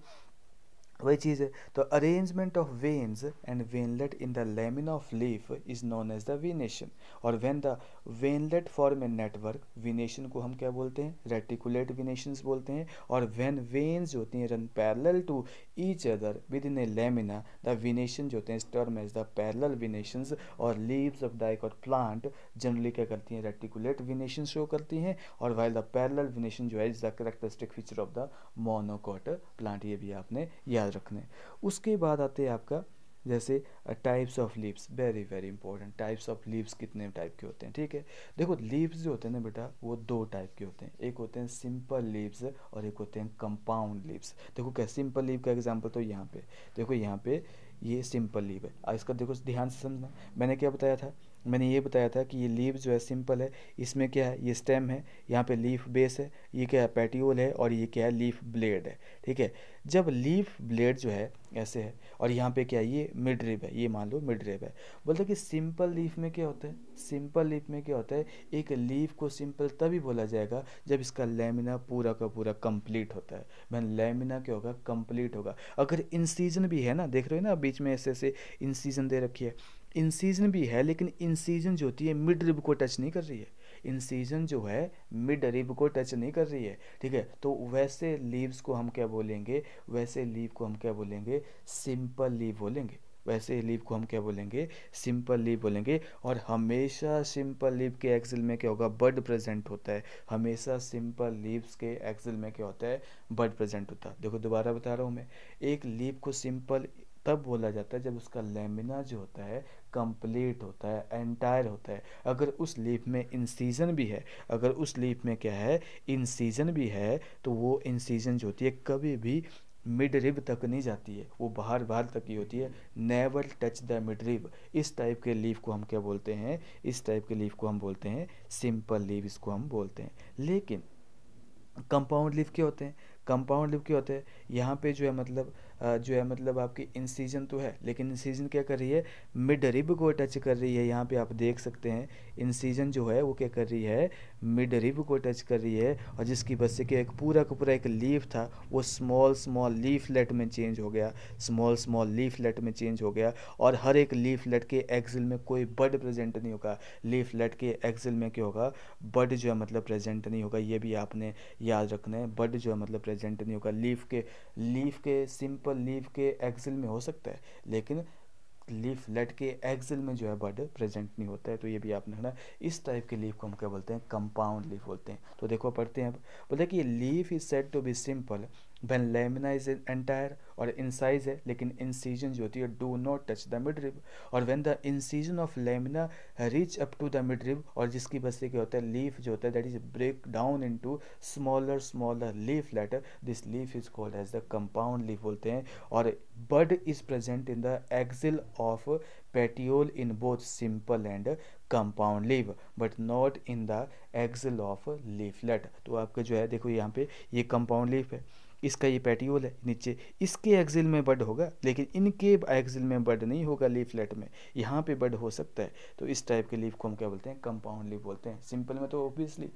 वही चीज़ है तो arrangement of veins and veinlet in the lamina of leaf is known as the venation और when the veinlet form a network venation को हम क्या बोलते हैं रेटिकुलेट वीनेशन बोलते हैं और वेन वेन्स जो होती हैं run parallel to each other within a lamina the venation जो होते हैं term as the parallel venation और leaves of dicot plant generally क्या करती हैं रेटिकुलेट विनेशन शो करती हैं और वाइल द पैरल विनेशन जो है is the characteristic feature of the monocot plant ये भी आपने याद याद रखना है उसके बाद आते हैं आपका जैसे types of leaves very very important types of leaves कितने टाइप के होते हैं ठीक है देखो लीव्स जो होते हैं ना बेटा वो दो टाइप के होते हैं एक होते हैं सिंपल लीव्स और एक होते हैं कंपाउंड लीव्स देखो क्या सिंपल लीव का एग्जाम्पल तो यहाँ पे देखो यहाँ पे ये सिंपल लीव है इसका देखो ध्यान से समझना मैंने क्या बताया था मैंने ये बताया था कि ये लीव जो है सिंपल है इसमें क्या है ये स्टेम है यहाँ पे लीफ बेस है ये क्या है पेटियोल है और ये क्या है लीफ ब्लेड है ठीक है जब लीफ ब्लेड जो है ऐसे है और यहाँ पे क्या है ये मिड रिब है ये मान लो मिड रिब है बोलते कि सिंपल लीफ में क्या होता है सिंपल लीफ में क्या होता है एक लीफ को सिंपल तभी बोला जाएगा जब इसका लेमिना पूरा का पूरा कंप्लीट होता है मैंने लेमिना क्या होगा कंप्लीट होगा अगर इंसीजन भी है ना देख रहे हो ना बीच में ऐसे ऐसे इंसीजन दे रखी है इंसीजन भी है लेकिन इंसीजन जो होती है मिड रिब को टच नहीं कर रही है इंसीजन जो है मिड रिब को टच नहीं कर रही है ठीक है तो वैसे लीव्स को हम क्या बोलेंगे वैसे लीव को हम क्या बोलेंगे सिंपल लीव बोलेंगे वैसे लीव को हम क्या बोलेंगे सिंपल लीव बोलेंगे और हमेशा सिंपल लीव के एक्सिल में क्या होगा बर्ड प्रेजेंट होता है हमेशा सिंपल लीव्स के एक्सिल में क्या होता है बर्ड प्रेजेंट होता है देखो दोबारा बता रहा हूँ मैं एक लीव को सिंपल तब बोला जाता है जब उसका लेमिना जो होता है कंप्लीट होता है एंटायर होता है अगर उस लीफ में इंसीजन भी है अगर उस लीफ में क्या है इंसीजन भी है तो वो इंसीजन जो होती है कभी भी मिड रिब तक नहीं जाती है वो बाहर बाहर तक ही होती है never touch the midrib इस टाइप के लीफ को हम क्या बोलते हैं इस टाइप के लीफ को हम बोलते हैं सिंपल लीव इसको हम बोलते हैं लेकिन कंपाउंड लीफ क्या होते हैं कंपाउंड लीफ क्या होते हैं यहाँ पे जो है मतलब जो है मतलब आपकी इंसीजन तो है लेकिन इंसीजन क्या कर रही है मिड रिब को टच कर रही है यहाँ पे आप देख सकते हैं इंसीजन जो है वो क्या कर रही है मिड रिब को टच कर रही है और जिसकी वजह से कि एक पूरा का पूरा एक लीफ था वो स्मॉल स्मॉल लीफ लेट में चेंज हो गया स्मॉल स्मॉल लीफ लेट में चेंज हो गया और हर एक लेट के एक्सल में कोई बड प्रेजेंट नहीं होगा लेट के एक्सल में क्या होगा बड जो है मतलब प्रेजेंट नहीं होगा ये भी आपने याद रखना है बड जो है मतलब प्रेजेंट नहीं होगा लीफ के लीफ के सिंपल सिंपल लीफ के एक्सिल में हो सकता है लेकिन लीफ लेट के एक्सिल में जो है बर्ड प्रेजेंट नहीं होता है तो ये भी आपने है इस टाइप के लीफ को हम क्या बोलते हैं कंपाउंड लीफ बोलते हैं तो देखो पढ़ते हैं बोलते हैं कि leaf is said to be simple when lamina is entire और साइज है लेकिन इंसीजन जो होती है do not touch the midrib और when the incision of lamina reach up to the midrib और जिसकी वजह से क्या होता है लीफ जो होता है that is break down into smaller smaller leaflet this leaf is called as the compound leaf बोलते हैं और bud is present in the axil of in both simple and compound leave but not in the axil of leaflet तो आपका जो है देखो यहाँ पे ये कंपाउंड लीफ है इसका ये पेटियोल है नीचे इसके एक्सिल में बड होगा लेकिन इनके एक्सिल में बड नहीं होगा लीफलेट में यहाँ पे बड हो सकता है तो इस टाइप के लीफ को हम क्या बोलते हैं कंपाउंड लीफ बोलते हैं सिंपल में तो ऑब्वियसली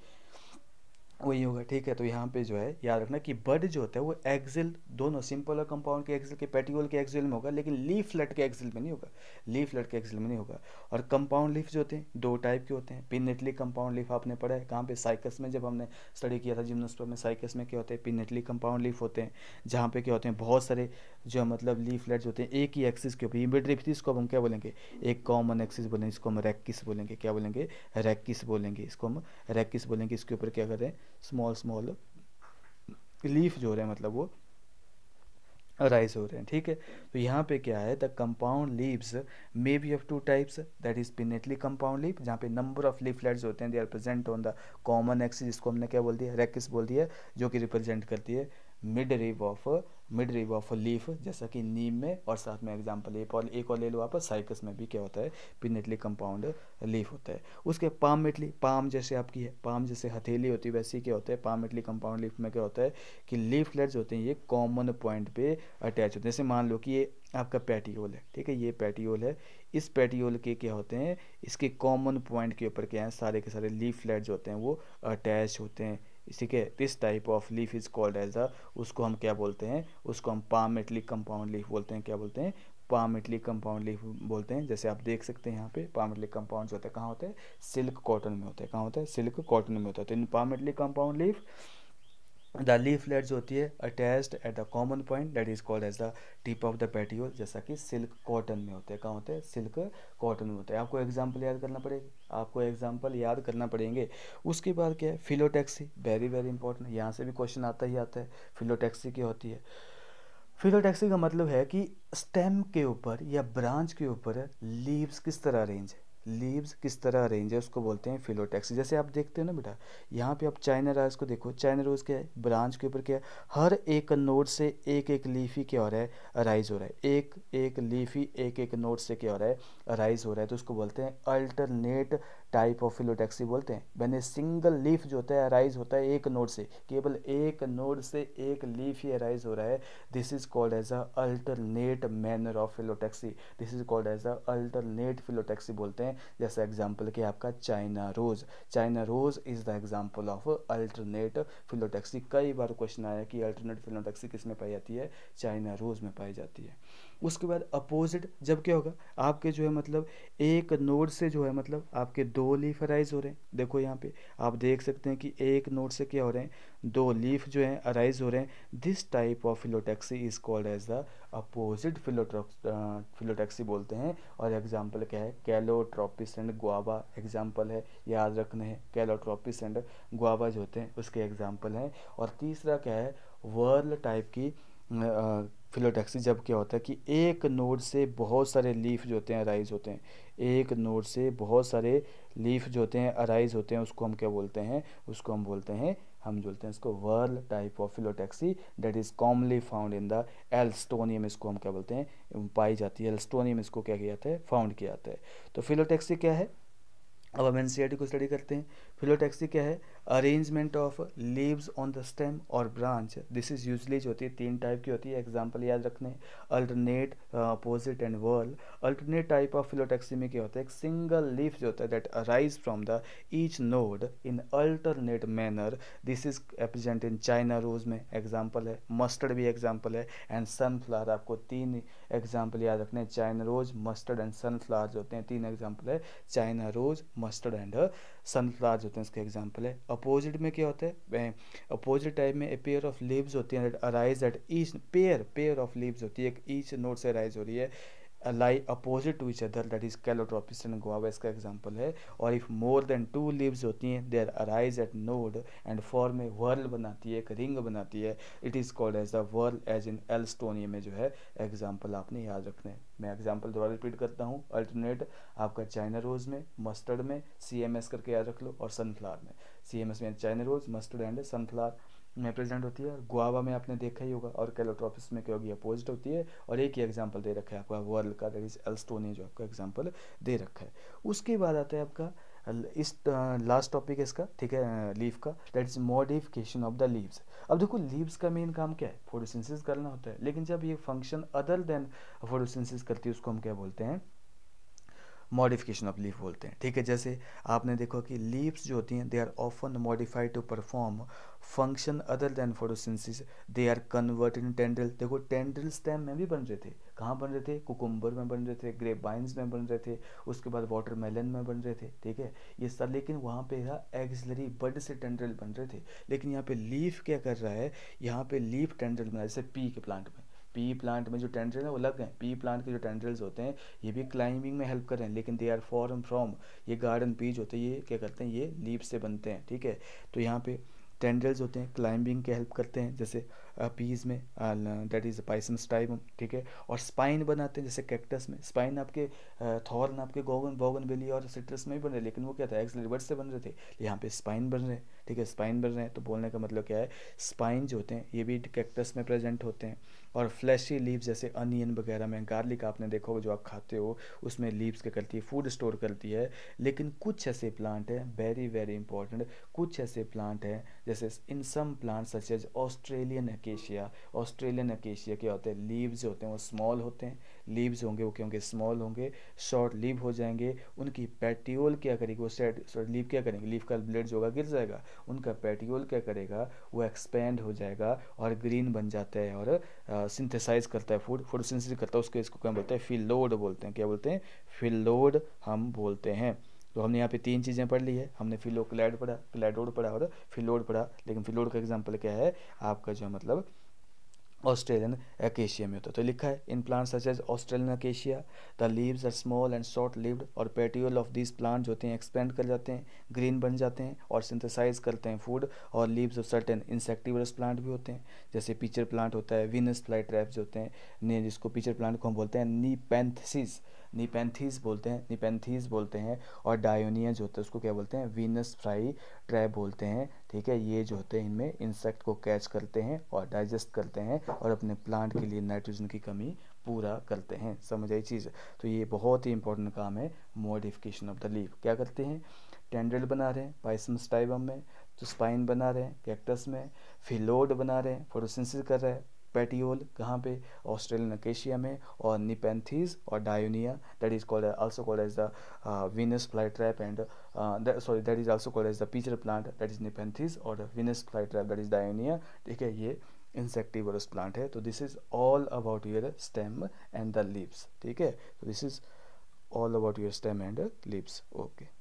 वही होगा ठीक है तो यहाँ पे जो है याद रखना कि बड जो होता है वो एक्सिल दोनों सिंपल और कंपाउंड के एक्सिल के पेटिकोल के एक्सिल में होगा लेकिन लीफ लट के एक्सिल में नहीं होगा लीफ लट के एक्सिल में नहीं होगा और कंपाउंड लीफ जो होते हैं दो टाइप के होते हैं पिनेटली कंपाउंड लीफ आपने पढ़ा है कहाँ पे साइकस में जब हमने स्टडी किया था जिम्नोस्पर में साइकस में क्या होते हैं पिनेटली कंपाउंड लीफ होते हैं जहाँ पे क्या होते हैं बहुत सारे जो मतलब लीफ लट होते हैं एक ही एक्सिस के ऊपर थी इसको हम क्या बोलेंगे एक कॉमन एक्सिस बोलेंगे इसको हम रैक्स बोलेंगे क्या बोलेंगे रैक्स बोलेंगे इसको हम रैकिस बोलेंगे इसके ऊपर क्या कर रहे हैं स्मॉल स्मॉल लीफ जो रहे हैं मतलब वो राइज हो रहे हैं ठीक है तो यहाँ पे क्या है the compound leaves may be of two types that is pinnately compound leaf जहाँ पे नंबर ऑफ लीफलेट्स होते हैं they are present on the common axis जिसको हमने क्या बोल दिया रेकिस बोल दिया जो कि रिप्रेजेंट करती है midrib of midrib of leaf जैसा कि नीम में और साथ में एग्जाम्पल एक और एक और ले लो आप साइकस में भी क्या होता है पिनेटली कंपाउंड लीफ होता है उसके पाम इटली पाम जैसे आपकी है पाम जैसे हथेली होती है वैसे क्या होता है पाम इटली कंपाउंड लीफ में क्या होता है कि लीफ लेट्स होते हैं ये कॉमन पॉइंट पे अटैच होते हैं जैसे मान लो कि ये आपका पैटियोल है ठीक है ये पैटियोल है इस पैटियोल के क्या होते हैं इसके कॉमन पॉइंट के ऊपर क्या है सारे के सारे लीफ लेट्स होते हैं वो अटैच होते हैं ठीक है this type of leaf is called as the उसको हम क्या बोलते हैं उसको हम पाम इटली कंपाउंड लीफ बोलते हैं क्या बोलते हैं पाम इटली कंपाउंड लीफ बोलते हैं जैसे आप देख सकते हैं यहाँ पे पाम इटली कंपाउंड जो होता है कहाँ होता है सिल्क कॉटन में होता है कहाँ होता है सिल्क कॉटन में होता है तो in palmately compound leaf the जो होती है attached at the common point that is called as the tip of the petiole जैसा कि सिल्क कॉटन में होते हैं कहाँ होते हैं सिल्क कॉटन में होते हैं आपको एग्जाम्पल याद करना पड़ेगा आपको एग्जाम्पल याद करना पड़ेंगे उसके बाद क्या है फिलोटैक्सी वेरी वेरी इंपॉर्टेंट यहाँ से भी क्वेश्चन आता ही आता है फिलोटैक्सी क्या होती है फिलोटैक्सी का मतलब है कि स्टेम के ऊपर या ब्रांच के ऊपर लीव्स किस तरह अरेंज है लीव्स किस तरह अरेंज है उसको बोलते हैं फिलोटैक्सी जैसे आप देखते हो ना बेटा यहाँ पे आप चाइना राइज को देखो चाइना रोज क्या है ब्रांच के ऊपर क्या है हर एक नोड से एक एक लीफ ही क्या हो रहा है अराइज हो रहा है एक एक लीफ ही एक एक नोड से क्या हो रहा है अराइज हो रहा है तो उसको बोलते हैं अल्टरनेट टाइप ऑफ फिलोटैक्सी बोलते हैं मैंने सिंगल लीफ जो होता है अराइज होता है एक नोड से केवल एक नोड से एक लीफ ही अराइज हो रहा है this is called as a alternate manner of phyllotaxy this is called as a alternate phyllotaxy बोलते हैं जैसा एग्जाम्पल कि आपका China rose China rose is the example of alternate phyllotaxy कई बार क्वेश्चन आया कि अल्टरनेट फिलोटैक्सी किस में पाई जाती है चाइना रोज में पाई जाती है उसके बाद अपोजिट जब क्या होगा आपके जो है मतलब एक नोड से जो है मतलब आपके दो लीफ अराइज हो रहे हैं देखो यहाँ पे आप देख सकते हैं कि एक नोड से क्या हो रहे हैं दो लीफ जो हैं अराइज हो रहे हैं this type of phyllotaxy is called as the opposite phyllotaxy बोलते हैं और एग्जाम्पल क्या है कैलोट्रोपिस एंड गुआवा एग्जाम्पल है याद रखने हैं कैलोट्रोपिस एंड गुआवा जो होते हैं उसके एग्जाम्पल हैं और तीसरा क्या है वर्ल टाइप की फिलोटैक्सी जब क्या होता है कि एक नोड से बहुत सारे लीफ जो होते हैं अराइज होते हैं एक नोड से बहुत सारे लीफ जो होते हैं अराइज होते हैं उसको हम क्या बोलते हैं उसको हम बोलते हैं हम बोलते हैं इसको whorl type of phyllotaxy that is commonly found in the Alstonia इसको हम क्या बोलते हैं पाई जाती है एल्स्टोनियम इसको क्या किया जाता है फाउंड किया जाता है तो फिलोटैक्सी क्या है अब हम एन e को स्टडी करते हैं फिलोटैक्सी क्या है arrangement of leaves on the stem और ब्रांच दिस इज यूजली जो होती है तीन टाइप की होती है एग्जाम्पल याद रखने alternate opposite and whorl alternate type of फिलोटेक्सीमी क्या होता है एक सिंगल लीफ जो होता है that arise from the each node in alternate manner this is present in China rose में एग्जाम्पल है मस्टर्ड भी एग्जाम्पल है एंड सनफ्लावर आपको तीन एग्जाम्पल याद रखने China rose mustard and sunflowers होते हैं तीन एग्जाम्पल है China rose mustard and sunflowers होते हैं इसके एग्जाम्पल है अपोजिट में क्या होता है अपोजिट टाइप में ए पेयर ऑफ लीव्स होती हैं arise at each pair pair of leaves होती है एक ईच नोट से अराइज हो रही है lie opposite to each other that is Calotropis and guava इसका एग्जाम्पल है और if more than two leaves होती हैं there arise at node and form में वर्ल बनाती है एक रिंग बनाती है it is called as the whorl as in Alstonia में जो है एग्जाम्पल आपने याद रखना है मैं एग्जाम्पल दोबारा रिपीट करता हूँ अल्टरनेट आपका चाइना रोज में मस्टर्ड में सी एम एस करके याद रख लो और सनफ्लावर में सी एम एस में China rose mustard and sunflower में प्रेजेंट होती है गुआवा में आपने देखा ही होगा और कैलोट्रॉपिस में क्या होगी अपोजिट होती है और एक ही एग्जाम्पल दे रखा है आपका वर्ल्ड का दैट इज एल्स्टोनिया जो आपका एग्जाम्पल दे रखा है उसके बाद आता है आपका इस लास्ट टॉपिक है इसका ठीक है लीव का that is modification of the leaves अब देखो लीव्स का मेन काम क्या है फोटोसिंथेसिस करना होता है लेकिन जब ये फंक्शन अदर देन फोटोसिंथेसिस करती है उसको हम क्या बोलते हैं मॉडिफिकेशन ऑफ लीफ बोलते हैं ठीक है जैसे आपने देखा कि लीव्स जो होती हैं they are often modified to perform function other than photosynthesis they are convert in tendril देखो टेंड्रल स्टेम में भी बन रहे थे कहाँ बन रहे थे कुकुम्बर में बन रहे थे ग्रेप वाइन्स में बन रहे थे उसके बाद वाटरमेलन में बन रहे थे ठीक है ये सब लेकिन वहाँ पे था एक्सलरी बड से टेंडल बन रहे थे लेकिन यहाँ पे लीफ क्या कर रहा है यहाँ पे लीफ टेंड्रल बना जैसे पी के प्लांट में पी प्लांट में जो टेंड्रिल है वो लग हैं पी प्लांट के जो टेंड्रिल्स होते हैं ये भी क्लाइंबिंग में हेल्प कर रहे हैं लेकिन दे आर फॉर्म फ्रॉम ये गार्डन पीज होते हैं ये क्या करते हैं ये लीव से बनते हैं ठीक है तो यहाँ पे टेंड्रिल्स होते हैं क्लाइंबिंग के हेल्प करते हैं जैसे पीज में दैट इज़ पाइसन स्टाइब ठीक है और स्पाइन बनाते हैं जैसे कैक्टस में स्पाइन आपके थॉर्न आपके गोगन बोगन बिली और सिट्रस में भी बन रहे लेकिन वो क्या था एक्सल रिवर्स से बन रहे थे यहाँ पे स्पाइन बन रहे हैं ठीक है स्पाइन बन रहे हैं तो बोलने का मतलब क्या है स्पाइन जो होते हैं ये भी कैक्टस में प्रेजेंट होते हैं और फ्लैशी लीव्स जैसे अनियन वगैरह में गार्लिक आपने देखो जो आप खाते हो उसमें लीव्स क्या करती है फूड स्टोर करती है लेकिन कुछ ऐसे प्लांट हैं वेरी वेरी इंपॉर्टेंट कुछ ऐसे प्लांट हैं जैसे in some plant such as Australian acacia Australian acacia क्या होते हैं लीव्स होते हैं वो स्मॉल होते हैं लीव्स होंगे वो क्योंकि स्मॉल होंगे शॉर्ट लीव हो जाएंगे उनकी पेटियोल क्या करेगी वो सेट लीव क्या करेंगे लीव का ब्लेड जो होगा गिर जाएगा उनका पेटियोल क्या करेगा वो एक्सपेंड हो जाएगा और ग्रीन बन जाता है और सिंथेसाइज करता है फूड फूड फोटोसिंथेसिस करता है उसके इसको क्या बोलते हैं फिलोड बोलते हैं क्या बोलते हैं फिलोड हम बोलते हैं तो हमने यहाँ पे तीन चीज़ें पढ़ ली है हमने फिलो क्लाइड पढ़ा क्लाइडोड पढ़ा और फिलोड पढ़ा लेकिन फिलोड का एग्जाम्पल क्या है आपका जो मतलब ऑस्ट्रेलियन एकेशिया में होता है तो लिखा है in plants such as Australian acacia the leaves are small and short lived और पेटियोल ऑफ दिस प्लांट जो होते हैं एक्सपेंड कर जाते हैं ग्रीन बन जाते हैं और सिंथेसाइज करते हैं फूड और leaves of certain insectivorous plant भी होते हैं जैसे पीचर प्लांट होता है विनस फ्लाई ट्रैप्स होते हैं जिसको पीचर प्लांट को हम बोलते हैं नीपेंथसिस निपेंथीज बोलते हैं निपेंथीज बोलते हैं और डायोनिया जो होता है उसको क्या बोलते हैं वीनस फ्राई ट्रैप बोलते हैं ठीक है ये जो होते हैं इनमें इंसेक्ट को कैच करते हैं और डाइजेस्ट करते हैं और अपने प्लांट के लिए नाइट्रोजन की कमी पूरा करते हैं समझ आई चीज़ तो ये बहुत ही इंपॉर्टेंट काम है मॉडिफिकेशन ऑफ द लीव क्या करते हैं टेंडल बना रहे हैं पाइसम स्टाइबम में तो स्पाइन बना रहे हैं कैक्टस में फिलोड बना रहे हैं फोटोसेंसिस कर रहे हैं पेटियोल कहाँ पे ऑस्ट्रेलियन अकेशिया में और निपेंथीज और dionaea that is called also called as the Venus fly trap and sorry that is also called as the pitcher plant that is nepenthes और Venus fly trap that is dionaea ठीक है ये insectivorous plant है तो this is all about your stem and the leaves ठीक है this is all about your stem and leaves okay